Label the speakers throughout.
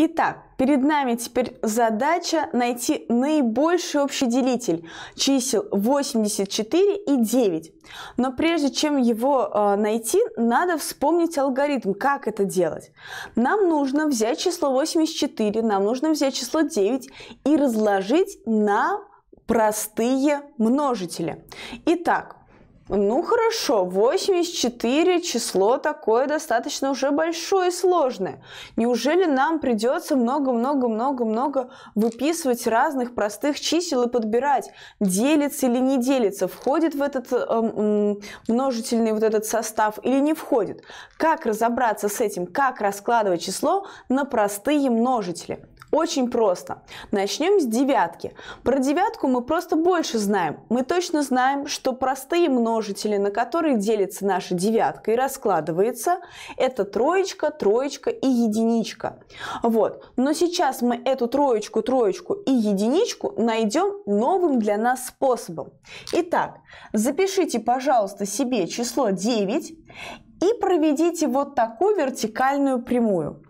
Speaker 1: Итак, перед нами теперь задача найти наибольший общий делитель чисел 84 и 9. Но прежде чем его э, найти, надо вспомнить алгоритм, как это делать. Нам нужно взять число 84, нам нужно взять число 9 и разложить на простые множители. Итак, ну хорошо, 84 число такое достаточно уже большое и сложное. Неужели нам придется много-много-много-много выписывать разных простых чисел и подбирать, делится или не делится, входит в этот эм, множительный вот этот состав или не входит? Как разобраться с этим? Как раскладывать число на простые множители? Очень просто. Начнем с девятки. Про девятку мы просто больше знаем. Мы точно знаем, что простые множители, на которые делится наша девятка и раскладывается, это троечка, троечка и единичка. Вот. Но сейчас мы эту троечку, троечку и единичку найдем новым для нас способом. Итак, запишите, пожалуйста, себе число 9 и проведите вот такую вертикальную прямую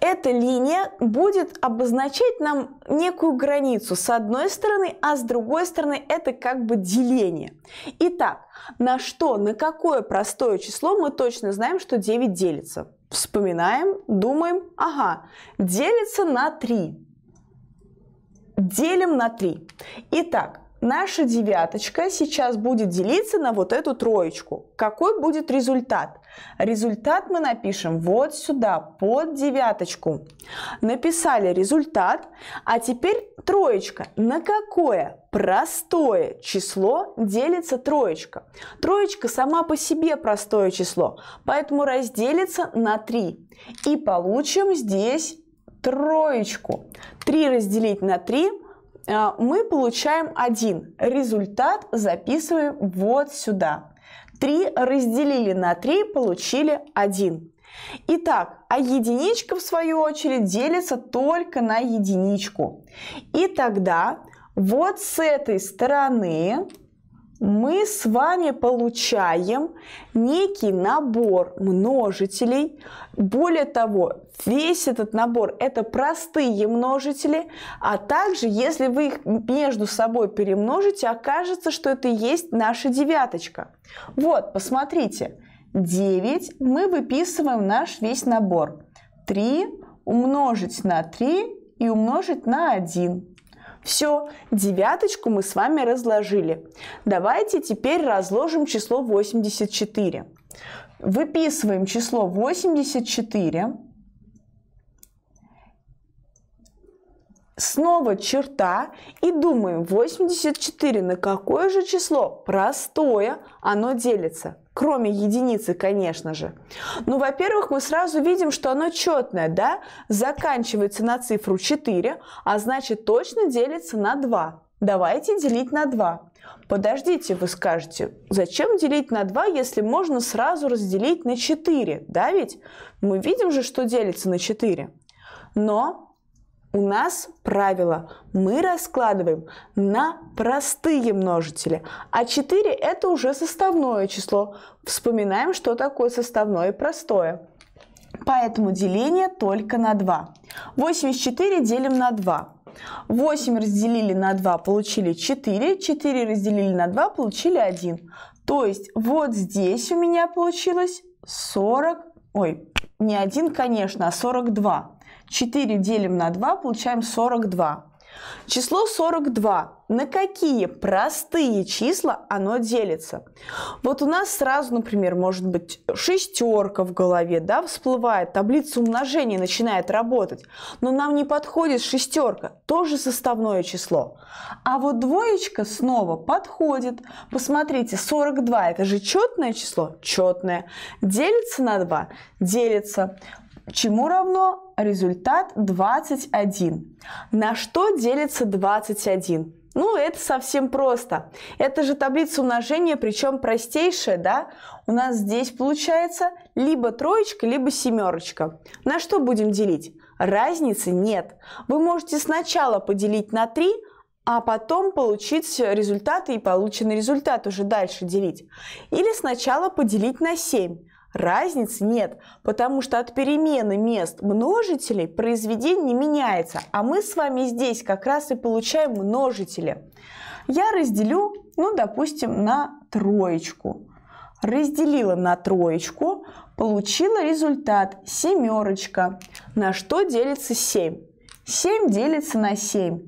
Speaker 1: эта линия будет обозначать нам некую границу с одной стороны, а с другой стороны это как бы деление. Итак, на что, на какое простое число мы точно знаем, что 9 делится? Вспоминаем, думаем, ага, делится на 3. Делим на 3. Итак, Наша девяточка сейчас будет делиться на вот эту троечку. Какой будет результат? Результат мы напишем вот сюда, под девяточку. Написали результат, а теперь троечка. На какое простое число делится троечка? Троечка сама по себе простое число, поэтому разделится на 3. И получим здесь троечку. 3 разделить на 3 а, мы получаем один. Результат записываем вот сюда. 3 разделили на 3, получили 1. Итак, а единичка, в свою очередь, делится только на единичку. И тогда вот с этой стороны мы с вами получаем некий набор множителей. Более того, весь этот набор – это простые множители, а также, если вы их между собой перемножите, окажется, что это и есть наша девяточка. Вот, посмотрите, 9 мы выписываем наш весь набор. 3 умножить на 3 и умножить на 1. Все, девяточку мы с вами разложили. Давайте теперь разложим число 84. Выписываем число 84. Снова черта и думаем 84 на какое же число простое оно делится кроме единицы, конечно же. Ну, во-первых, мы сразу видим, что оно четное, да, заканчивается на цифру 4, а значит точно делится на 2. Давайте делить на 2. Подождите, вы скажете, зачем делить на 2, если можно сразу разделить на 4, да ведь? Мы видим же, что делится на 4. Но у нас правило, мы раскладываем на простые множители, а 4 это уже составное число. Вспоминаем, что такое составное и простое. Поэтому деление только на 2. 84 делим на 2. 8 разделили на 2, получили 4. 4 разделили на 2, получили 1. То есть вот здесь у меня получилось 40, ой, не один, конечно, а 42. 4 делим на 2, получаем 42. Число 42. На какие простые числа оно делится? Вот у нас сразу, например, может быть шестерка в голове, да, всплывает, таблица умножения начинает работать, но нам не подходит шестерка, тоже составное число. А вот двоечка снова подходит. Посмотрите, 42 это же четное число, четное. Делится на 2, делится чему равно результат 21. На что делится 21? Ну, это совсем просто. Это же таблица умножения, причем простейшая, да? У нас здесь получается либо троечка, либо семерочка. На что будем делить? Разницы нет. Вы можете сначала поделить на 3, а потом получить результаты и полученный результат уже дальше делить. Или сначала поделить на 7, Разницы нет, потому что от перемены мест множителей произведение не меняется, а мы с вами здесь как раз и получаем множители. Я разделю, ну, допустим, на троечку. Разделила на троечку, получила результат семерочка. На что делится 7? 7 делится на 7,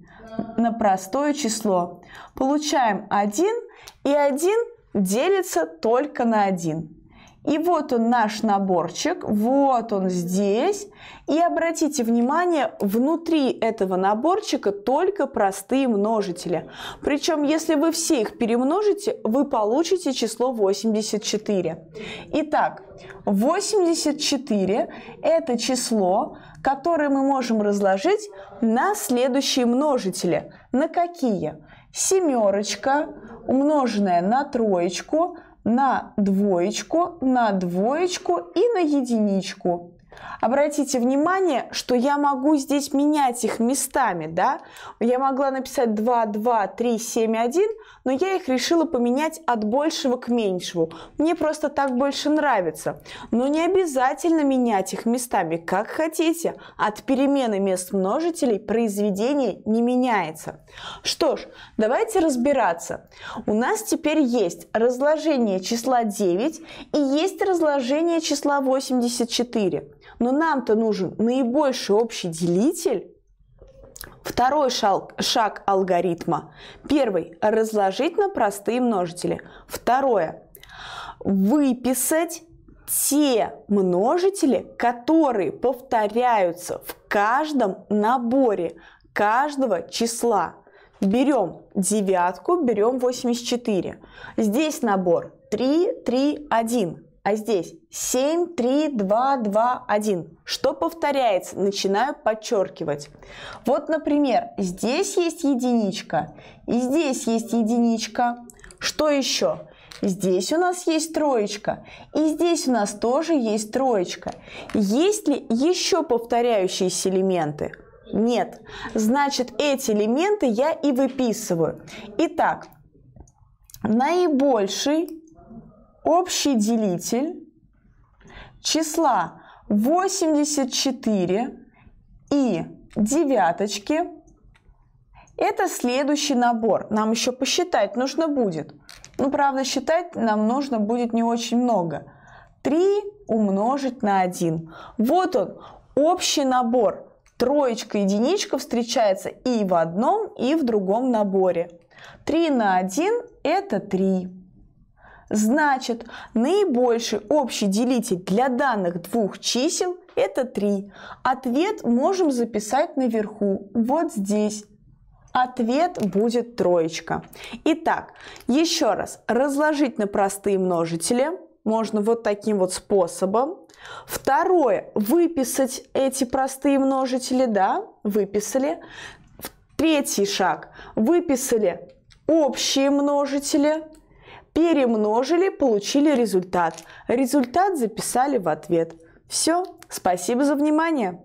Speaker 1: на простое число. Получаем 1, и 1 делится только на 1. И вот он наш наборчик, вот он здесь. И обратите внимание, внутри этого наборчика только простые множители. Причем, если вы все их перемножите, вы получите число 84. Итак, 84 – это число, которое мы можем разложить на следующие множители. На какие? Семерочка, умноженная на троечку – на двоечку, на двоечку и на единичку. Обратите внимание, что я могу здесь менять их местами, да? Я могла написать 2, 2, 3, 7, 1, но я их решила поменять от большего к меньшему. Мне просто так больше нравится. Но не обязательно менять их местами, как хотите. От перемены мест множителей произведение не меняется. Что ж, давайте разбираться. У нас теперь есть разложение числа 9 и есть разложение числа 84. Но нам-то нужен наибольший общий делитель. Второй шаг, шаг алгоритма. Первый – разложить на простые множители. Второе – выписать те множители, которые повторяются в каждом наборе каждого числа. Берем девятку, берем 84. Здесь набор 3, 3, 1 а здесь 7, 3, 2, 2, 1. Что повторяется, начинаю подчеркивать. Вот, например, здесь есть единичка, и здесь есть единичка. Что еще? Здесь у нас есть троечка, и здесь у нас тоже есть троечка. Есть ли еще повторяющиеся элементы? Нет. Значит, эти элементы я и выписываю. Итак, наибольший общий делитель числа 84 и девяточки. Это следующий набор. Нам еще посчитать нужно будет. Ну, правда, считать нам нужно будет не очень много. 3 умножить на 1. Вот он, общий набор. Троечка, единичка встречается и в одном, и в другом наборе. 3 на 1 – это 3. Значит, наибольший общий делитель для данных двух чисел – это 3. Ответ можем записать наверху, вот здесь. Ответ будет троечка. Итак, еще раз, разложить на простые множители можно вот таким вот способом. Второе, выписать эти простые множители, да, выписали. Третий шаг, выписали общие множители, перемножили, получили результат. Результат записали в ответ. Все, спасибо за внимание!